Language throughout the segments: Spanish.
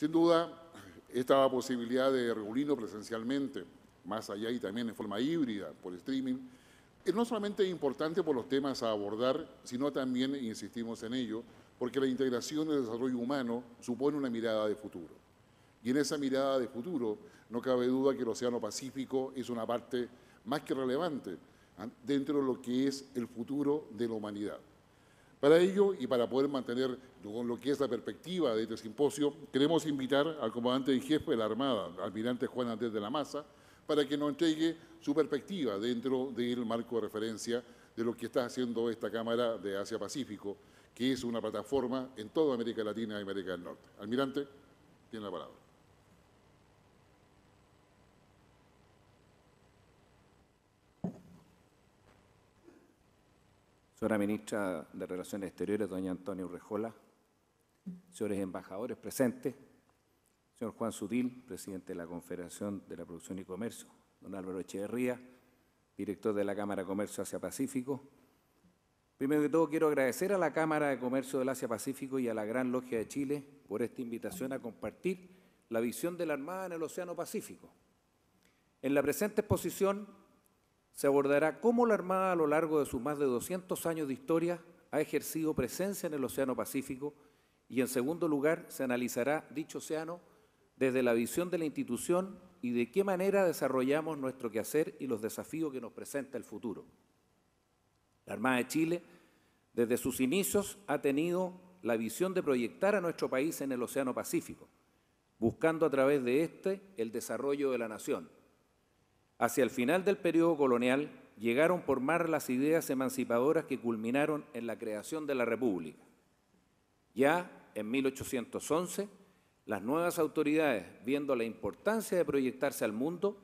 Sin duda, esta posibilidad de reunirnos presencialmente, más allá y también en forma híbrida, por streaming, es no solamente importante por los temas a abordar, sino también, insistimos en ello, porque la integración del desarrollo humano supone una mirada de futuro. Y en esa mirada de futuro no cabe duda que el Océano Pacífico es una parte más que relevante ¿ah? dentro de lo que es el futuro de la humanidad. Para ello y para poder mantener con lo que es la perspectiva de este simposio, queremos invitar al comandante en jefe de la Armada, almirante Juan Andrés de la Maza, para que nos entregue su perspectiva dentro del marco de referencia de lo que está haciendo esta Cámara de Asia-Pacífico, que es una plataforma en toda América Latina y América del Norte. Almirante, tiene la palabra. Señora Ministra de Relaciones Exteriores, doña Antonio Urrejola, señores embajadores presentes, señor Juan Sutil, presidente de la Confederación de la Producción y Comercio, don Álvaro Echeverría, director de la Cámara de Comercio Asia Pacífico. Primero que todo, quiero agradecer a la Cámara de Comercio del Asia Pacífico y a la Gran Logia de Chile por esta invitación a compartir la visión de la Armada en el Océano Pacífico. En la presente exposición se abordará cómo la Armada a lo largo de sus más de 200 años de historia ha ejercido presencia en el Océano Pacífico y en segundo lugar, se analizará dicho océano desde la visión de la institución y de qué manera desarrollamos nuestro quehacer y los desafíos que nos presenta el futuro. La Armada de Chile, desde sus inicios, ha tenido la visión de proyectar a nuestro país en el Océano Pacífico, buscando a través de este el desarrollo de la nación. Hacia el final del periodo colonial llegaron por mar las ideas emancipadoras que culminaron en la creación de la República. Ya en 1811, las nuevas autoridades, viendo la importancia de proyectarse al mundo,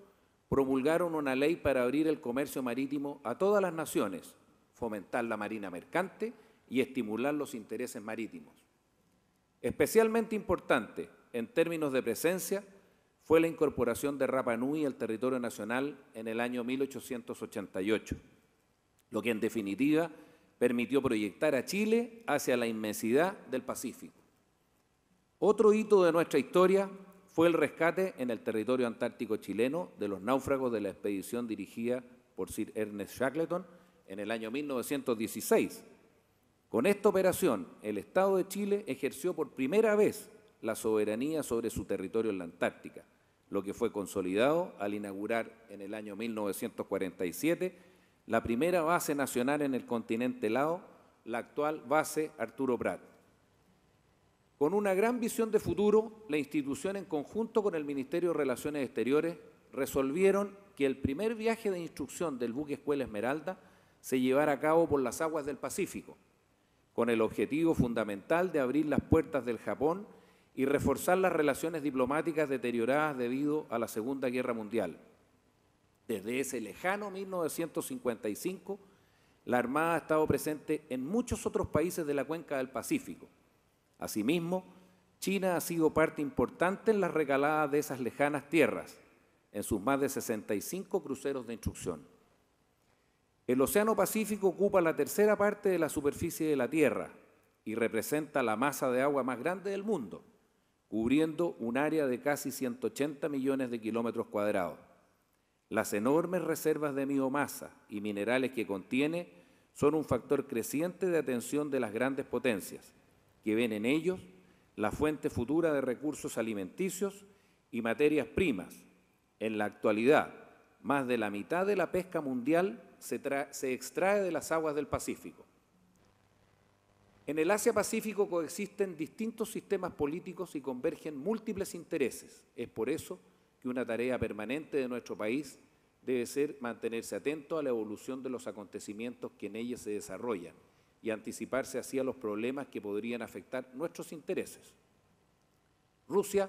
promulgaron una ley para abrir el comercio marítimo a todas las naciones, fomentar la marina mercante y estimular los intereses marítimos. Especialmente importante en términos de presencia fue la incorporación de Rapa Nui al territorio nacional en el año 1888, lo que en definitiva permitió proyectar a Chile hacia la inmensidad del Pacífico. Otro hito de nuestra historia fue el rescate en el territorio antártico chileno de los náufragos de la expedición dirigida por Sir Ernest Shackleton en el año 1916. Con esta operación, el Estado de Chile ejerció por primera vez la soberanía sobre su territorio en la Antártica, lo que fue consolidado al inaugurar en el año 1947 la primera base nacional en el continente lao, la actual base Arturo Prat. Con una gran visión de futuro, la institución en conjunto con el Ministerio de Relaciones Exteriores resolvieron que el primer viaje de instrucción del buque Escuela Esmeralda se llevara a cabo por las aguas del Pacífico, con el objetivo fundamental de abrir las puertas del Japón y reforzar las relaciones diplomáticas deterioradas debido a la Segunda Guerra Mundial, desde ese lejano 1955, la Armada ha estado presente en muchos otros países de la cuenca del Pacífico. Asimismo, China ha sido parte importante en las regaladas de esas lejanas tierras, en sus más de 65 cruceros de instrucción. El Océano Pacífico ocupa la tercera parte de la superficie de la Tierra y representa la masa de agua más grande del mundo, cubriendo un área de casi 180 millones de kilómetros cuadrados. Las enormes reservas de biomasa y minerales que contiene son un factor creciente de atención de las grandes potencias, que ven en ellos la fuente futura de recursos alimenticios y materias primas. En la actualidad, más de la mitad de la pesca mundial se, extrae de las aguas del Pacífico. En el Asia-Pacífico coexisten distintos sistemas políticos y convergen múltiples intereses. Es por eso una tarea permanente de nuestro país debe ser mantenerse atento a la evolución de los acontecimientos que en ella se desarrollan y anticiparse así a los problemas que podrían afectar nuestros intereses. Rusia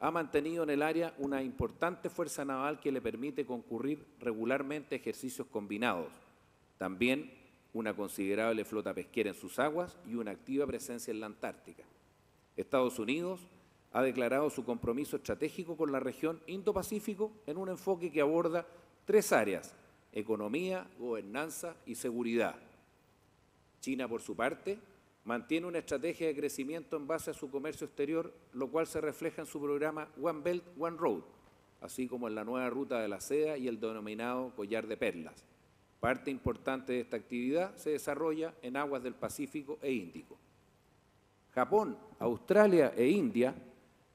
ha mantenido en el área una importante fuerza naval que le permite concurrir regularmente a ejercicios combinados, también una considerable flota pesquera en sus aguas y una activa presencia en la Antártica. Estados Unidos ha declarado su compromiso estratégico con la región Indo-Pacífico en un enfoque que aborda tres áreas, economía, gobernanza y seguridad. China, por su parte, mantiene una estrategia de crecimiento en base a su comercio exterior, lo cual se refleja en su programa One Belt, One Road, así como en la nueva ruta de la seda y el denominado collar de perlas. Parte importante de esta actividad se desarrolla en aguas del Pacífico e Índico. Japón, Australia e India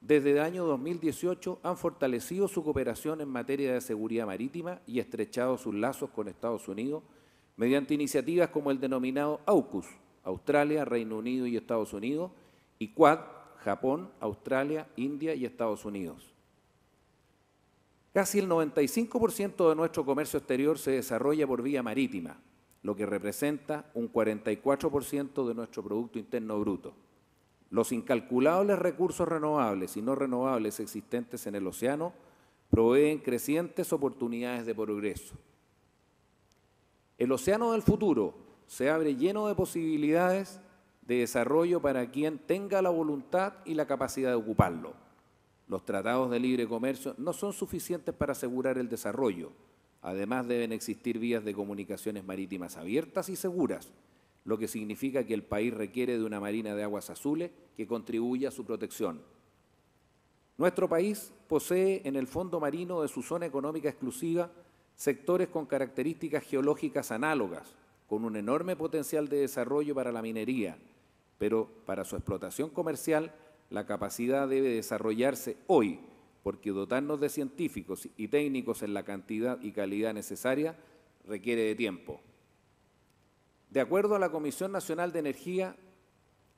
desde el año 2018 han fortalecido su cooperación en materia de seguridad marítima y estrechado sus lazos con Estados Unidos mediante iniciativas como el denominado AUKUS, Australia, Reino Unido y Estados Unidos, y QUAD, Japón, Australia, India y Estados Unidos. Casi el 95% de nuestro comercio exterior se desarrolla por vía marítima, lo que representa un 44% de nuestro Producto Interno Bruto. Los incalculables recursos renovables y no renovables existentes en el océano proveen crecientes oportunidades de progreso. El océano del futuro se abre lleno de posibilidades de desarrollo para quien tenga la voluntad y la capacidad de ocuparlo. Los tratados de libre comercio no son suficientes para asegurar el desarrollo. Además, deben existir vías de comunicaciones marítimas abiertas y seguras lo que significa que el país requiere de una marina de aguas azules que contribuya a su protección. Nuestro país posee en el fondo marino de su zona económica exclusiva sectores con características geológicas análogas, con un enorme potencial de desarrollo para la minería, pero para su explotación comercial la capacidad debe desarrollarse hoy, porque dotarnos de científicos y técnicos en la cantidad y calidad necesaria requiere de tiempo. De acuerdo a la Comisión Nacional de Energía,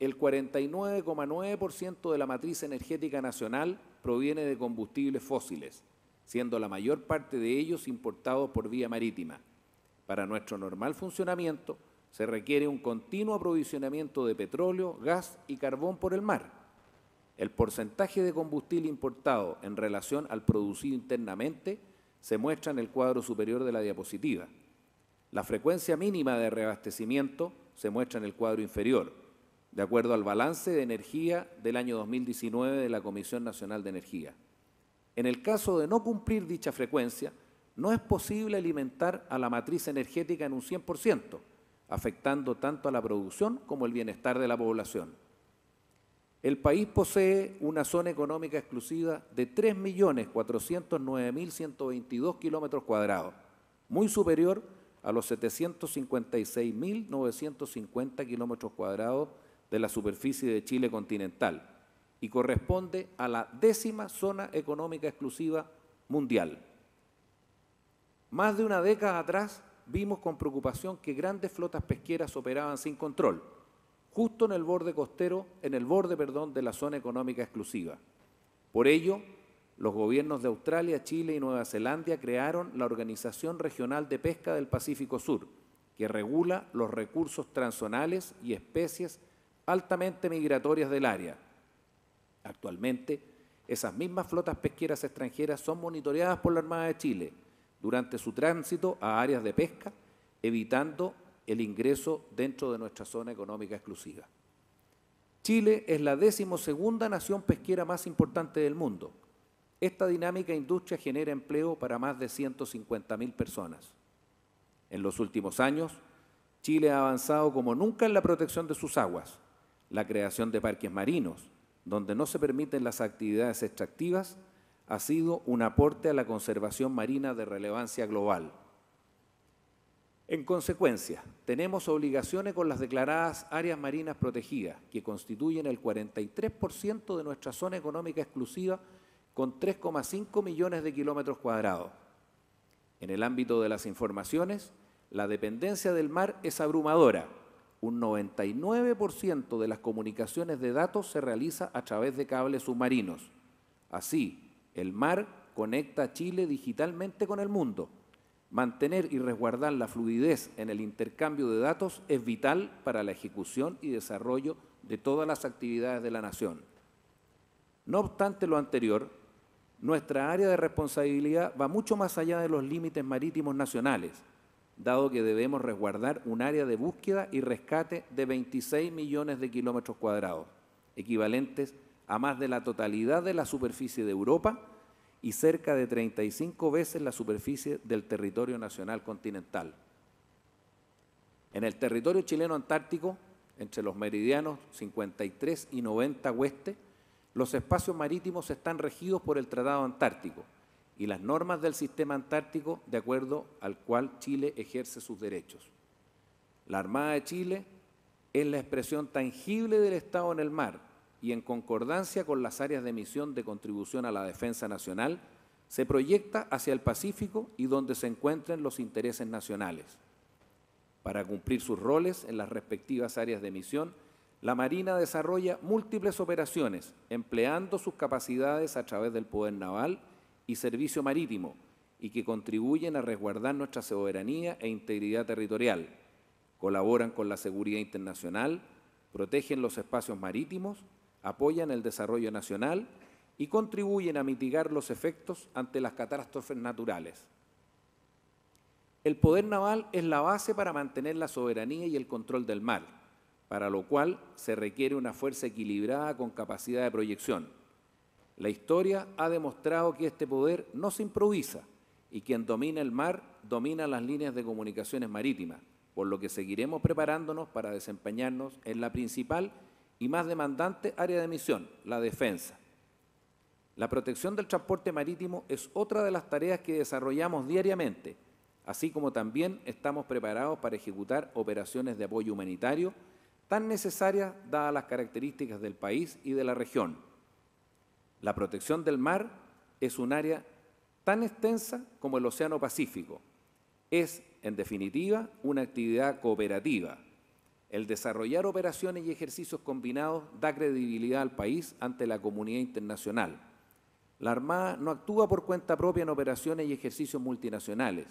el 49,9% de la matriz energética nacional proviene de combustibles fósiles, siendo la mayor parte de ellos importados por vía marítima. Para nuestro normal funcionamiento se requiere un continuo aprovisionamiento de petróleo, gas y carbón por el mar. El porcentaje de combustible importado en relación al producido internamente se muestra en el cuadro superior de la diapositiva. La frecuencia mínima de reabastecimiento se muestra en el cuadro inferior, de acuerdo al balance de energía del año 2019 de la Comisión Nacional de Energía. En el caso de no cumplir dicha frecuencia, no es posible alimentar a la matriz energética en un 100%, afectando tanto a la producción como el bienestar de la población. El país posee una zona económica exclusiva de 3.409.122 kilómetros cuadrados, muy superior a a los 756.950 kilómetros cuadrados de la superficie de Chile continental y corresponde a la décima zona económica exclusiva mundial. Más de una década atrás vimos con preocupación que grandes flotas pesqueras operaban sin control, justo en el borde costero, en el borde, perdón, de la zona económica exclusiva. Por ello, los gobiernos de Australia, Chile y Nueva Zelanda crearon la Organización Regional de Pesca del Pacífico Sur, que regula los recursos transonales y especies altamente migratorias del área. Actualmente, esas mismas flotas pesqueras extranjeras son monitoreadas por la Armada de Chile durante su tránsito a áreas de pesca, evitando el ingreso dentro de nuestra zona económica exclusiva. Chile es la decimosegunda nación pesquera más importante del mundo esta dinámica industria genera empleo para más de 150.000 personas. En los últimos años, Chile ha avanzado como nunca en la protección de sus aguas, la creación de parques marinos, donde no se permiten las actividades extractivas, ha sido un aporte a la conservación marina de relevancia global. En consecuencia, tenemos obligaciones con las declaradas áreas marinas protegidas, que constituyen el 43% de nuestra zona económica exclusiva con 3,5 millones de kilómetros cuadrados. En el ámbito de las informaciones, la dependencia del mar es abrumadora. Un 99% de las comunicaciones de datos se realiza a través de cables submarinos. Así, el mar conecta a Chile digitalmente con el mundo. Mantener y resguardar la fluidez en el intercambio de datos es vital para la ejecución y desarrollo de todas las actividades de la nación. No obstante lo anterior, nuestra área de responsabilidad va mucho más allá de los límites marítimos nacionales, dado que debemos resguardar un área de búsqueda y rescate de 26 millones de kilómetros cuadrados, equivalentes a más de la totalidad de la superficie de Europa y cerca de 35 veces la superficie del territorio nacional continental. En el territorio chileno antártico, entre los meridianos 53 y 90 oeste, los espacios marítimos están regidos por el Tratado Antártico y las normas del sistema antártico de acuerdo al cual Chile ejerce sus derechos. La Armada de Chile es la expresión tangible del Estado en el mar y en concordancia con las áreas de misión de contribución a la defensa nacional, se proyecta hacia el Pacífico y donde se encuentren los intereses nacionales. Para cumplir sus roles en las respectivas áreas de misión, la Marina desarrolla múltiples operaciones, empleando sus capacidades a través del poder naval y servicio marítimo, y que contribuyen a resguardar nuestra soberanía e integridad territorial. Colaboran con la seguridad internacional, protegen los espacios marítimos, apoyan el desarrollo nacional y contribuyen a mitigar los efectos ante las catástrofes naturales. El poder naval es la base para mantener la soberanía y el control del mar para lo cual se requiere una fuerza equilibrada con capacidad de proyección. La historia ha demostrado que este poder no se improvisa y quien domina el mar domina las líneas de comunicaciones marítimas, por lo que seguiremos preparándonos para desempeñarnos en la principal y más demandante área de misión, la defensa. La protección del transporte marítimo es otra de las tareas que desarrollamos diariamente, así como también estamos preparados para ejecutar operaciones de apoyo humanitario, tan necesaria dadas las características del país y de la región. La protección del mar es un área tan extensa como el Océano Pacífico. Es, en definitiva, una actividad cooperativa. El desarrollar operaciones y ejercicios combinados da credibilidad al país ante la comunidad internacional. La Armada no actúa por cuenta propia en operaciones y ejercicios multinacionales,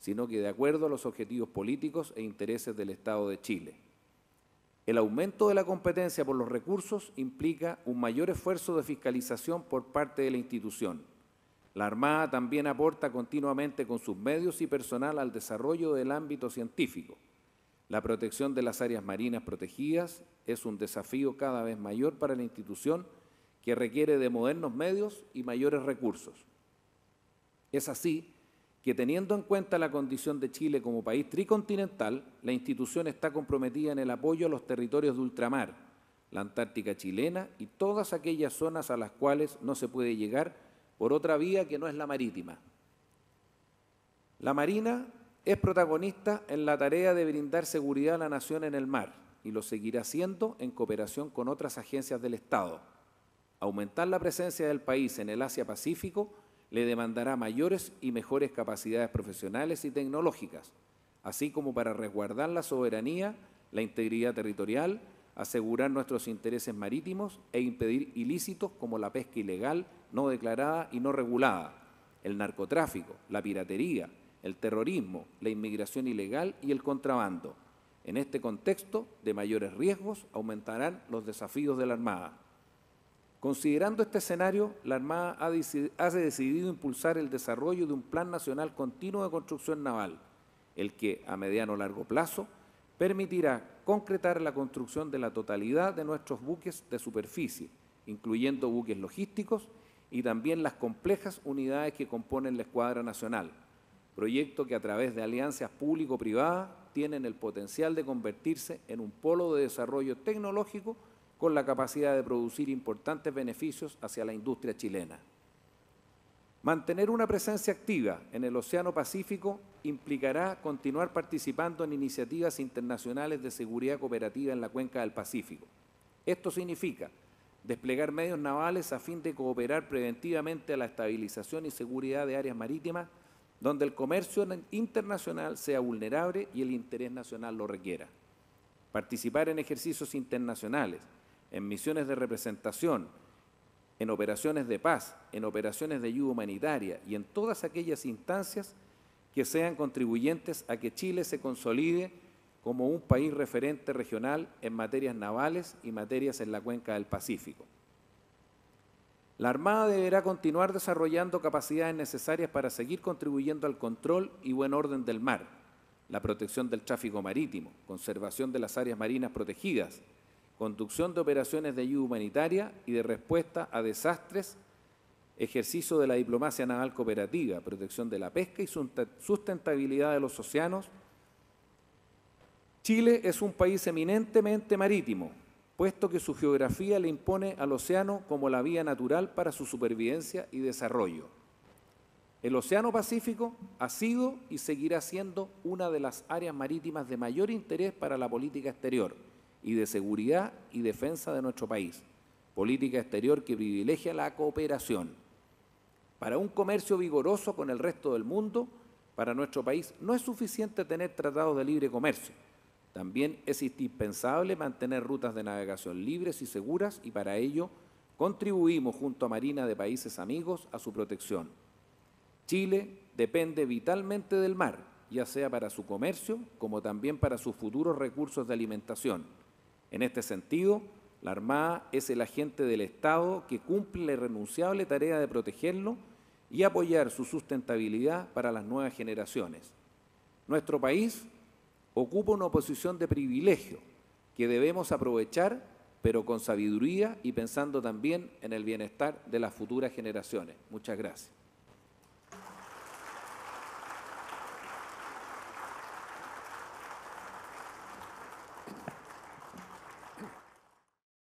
sino que de acuerdo a los objetivos políticos e intereses del Estado de Chile. El aumento de la competencia por los recursos implica un mayor esfuerzo de fiscalización por parte de la institución. La Armada también aporta continuamente con sus medios y personal al desarrollo del ámbito científico. La protección de las áreas marinas protegidas es un desafío cada vez mayor para la institución que requiere de modernos medios y mayores recursos. Es así que teniendo en cuenta la condición de Chile como país tricontinental, la institución está comprometida en el apoyo a los territorios de ultramar, la Antártica chilena y todas aquellas zonas a las cuales no se puede llegar por otra vía que no es la marítima. La Marina es protagonista en la tarea de brindar seguridad a la nación en el mar y lo seguirá haciendo en cooperación con otras agencias del Estado. Aumentar la presencia del país en el Asia-Pacífico le demandará mayores y mejores capacidades profesionales y tecnológicas, así como para resguardar la soberanía, la integridad territorial, asegurar nuestros intereses marítimos e impedir ilícitos como la pesca ilegal, no declarada y no regulada, el narcotráfico, la piratería, el terrorismo, la inmigración ilegal y el contrabando. En este contexto de mayores riesgos aumentarán los desafíos de la Armada. Considerando este escenario, la Armada ha, decidido impulsar el desarrollo de un Plan Nacional Continuo de Construcción Naval, el que, a mediano o largo plazo, permitirá concretar la construcción de la totalidad de nuestros buques de superficie, incluyendo buques logísticos y también las complejas unidades que componen la Escuadra Nacional, proyecto que a través de alianzas público-privadas tienen el potencial de convertirse en un polo de desarrollo tecnológico con la capacidad de producir importantes beneficios hacia la industria chilena. Mantener una presencia activa en el Océano Pacífico implicará continuar participando en iniciativas internacionales de seguridad cooperativa en la cuenca del Pacífico. Esto significa desplegar medios navales a fin de cooperar preventivamente a la estabilización y seguridad de áreas marítimas donde el comercio internacional sea vulnerable y el interés nacional lo requiera. Participar en ejercicios internacionales en misiones de representación, en operaciones de paz, en operaciones de ayuda humanitaria y en todas aquellas instancias que sean contribuyentes a que Chile se consolide como un país referente regional en materias navales y materias en la cuenca del Pacífico. La Armada deberá continuar desarrollando capacidades necesarias para seguir contribuyendo al control y buen orden del mar, la protección del tráfico marítimo, conservación de las áreas marinas protegidas, conducción de operaciones de ayuda humanitaria y de respuesta a desastres, ejercicio de la diplomacia naval cooperativa, protección de la pesca y sustentabilidad de los océanos. Chile es un país eminentemente marítimo, puesto que su geografía le impone al océano como la vía natural para su supervivencia y desarrollo. El Océano Pacífico ha sido y seguirá siendo una de las áreas marítimas de mayor interés para la política exterior y de seguridad y defensa de nuestro país. Política exterior que privilegia la cooperación. Para un comercio vigoroso con el resto del mundo, para nuestro país no es suficiente tener tratados de libre comercio. También es indispensable mantener rutas de navegación libres y seguras y para ello contribuimos junto a Marina de países amigos a su protección. Chile depende vitalmente del mar, ya sea para su comercio como también para sus futuros recursos de alimentación. En este sentido, la Armada es el agente del Estado que cumple la irrenunciable tarea de protegerlo y apoyar su sustentabilidad para las nuevas generaciones. Nuestro país ocupa una posición de privilegio que debemos aprovechar, pero con sabiduría y pensando también en el bienestar de las futuras generaciones. Muchas gracias.